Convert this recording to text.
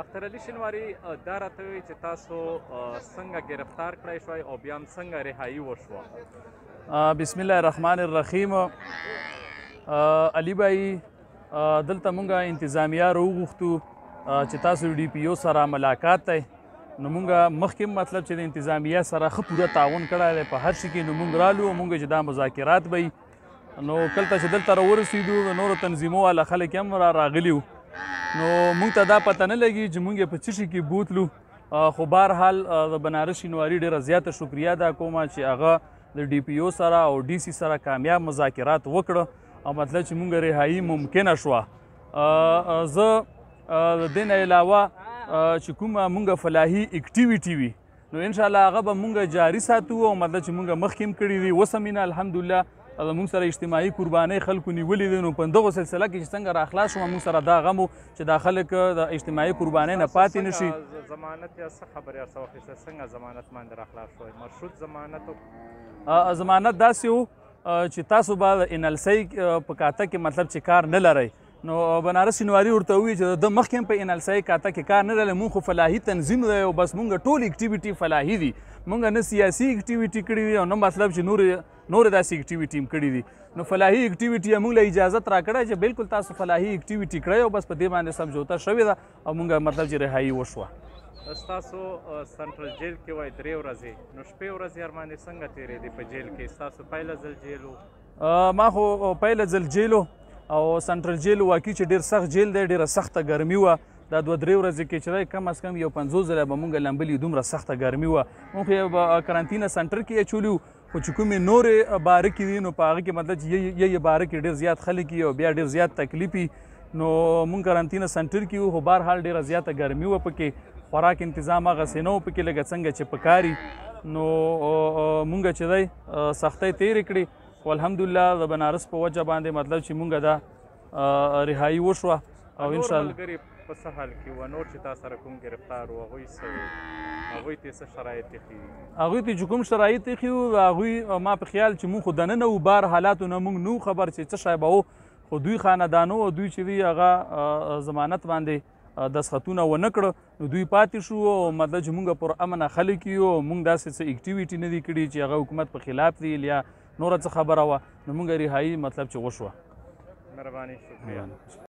اختر علي شینواری دا راته وی چې تاسو څنګه گرفتار کړای شوي او بیا څنګه رهایی وشوه بسم الله الرحمن الرحیم علي بای دلته مونږه انتظامیه روغوختو چې تاسو ډي پی او سره ملاقات ته نو مونږه مخکې مطلب چې د انتظامیه سره خپ پوره تعاون کړای دی په هر شي کې نو مونږ رالو مونږه جدا مذاکرات بې نو کله چې دلته راورسېدو نور تنظیمو والا خلک هم را راغلیو را نو موږ ته دا پته نه لګي چې موږ په څه شي کې بوتلو خو بهرحال د بنارس شینواري ډېره زیاته شکریا ادا کوم چې هغه د ډي پی او سره او ډي سي سره کامیاب مذاکرات وکړه او مطلب چې موږ رهایی ممکنه شوه زه د دې نه علاوه چې کومه موږ فلاحي اکټیویټي وي نو ان شاء الله هغه به موږ جاری ساتو او مطلب چې موږ مخکیم کړی دی وسمینه الحمدلله زموږ سره اجتماعي قربانۍ خلکو نیولې دي نو په دغه سلسله کې چې څنګه راخلاص شوم موږ سره دا غم چې دا خلک د اجتماعي قربانۍ نه پاتې نشي ضمانت یا څه خبرې ارڅه واخیسته څنګه ضمانت باندې راخلاص شوی مرشود ضمانت ضمانت داسې و چې تاسو به ان السی په کاته کې مطلب چې کار نه لرئ نو بنارس شنواری ورته وی چې د مخکې په ان ال سی کاته کې کار نه لرل مونږ خو فلاحي تنظیم دی او بس مونږ ټول اکټیویټي فلاحي دي مونږ نه سیاسي اکټیویټي کړی او نه مطلب چې نور نور داسې اکټیویټي هم کړي دي نو فلاحي اکټیویټي موږ له اجازه را کړه چې بالکل تاسو فلاحي اکټیویټي کړئ او بس په دې باندې سمجھوته شوې ده او موږ مطلب چې رهایی وشوه تاسو سنټرل جیل کې وای درې ورځې نو شپې ورځې ارمانې څنګه تیرې دي په جیل کې تاسو پایله ځل جیل ما خو پایله ځل جیل او سنټرل جیل واقعي چې ډیر سخت جیل دی ډیره سخته ګرمي وه دا دوه درې ورځې کې چې کم از کم یو 50 زره به مونږ لامبلې دومره سخته ګرمي وه مونږ یو کرانتینه سنټر کې اچولیو خو چې کومې نورې بارکې دي نو په هغه کې مطلب چې یی بارکې ډېر زیات خلک او بیا ډېر زیات تکلیفې نو مونږ کرانتینه سنټر کې وو خو بهرحال ډېره زیاته ګرمي وه پکې خوراک انتظام هغه سې نه و پکې لږه څنګه چې پکاري نو مونږ چې دی سختۍ تیرې کړې خو الحمدلله د بنارس په وجه باندې مطلب چې مونږ دا رهایی وشوه او ان شاء الله په سهال کې و نور چې تاسو سره کوم گرفتار و هغوی څه هغه ته څه شرایط تخي هغه ته کوم شرایط تخي او هغه ما په خیال چې مونږ خو دنه نو بار حالات نه مونږ نو خبر چې څه شای به خو دوی خاندانو او دوی چې دی هغه ضمانت باندې د سختونه و نکړه نو دوی پاتې شو او مطلب چې مونږ پر امن خلک یو مونږ داسې څه اکټیویټي نه دی کړی چې هغه حکومت په خلاف دی یا نور څه خبره و نو مونږ ریحایی مطلب چې وشوه مهرباني شکریہ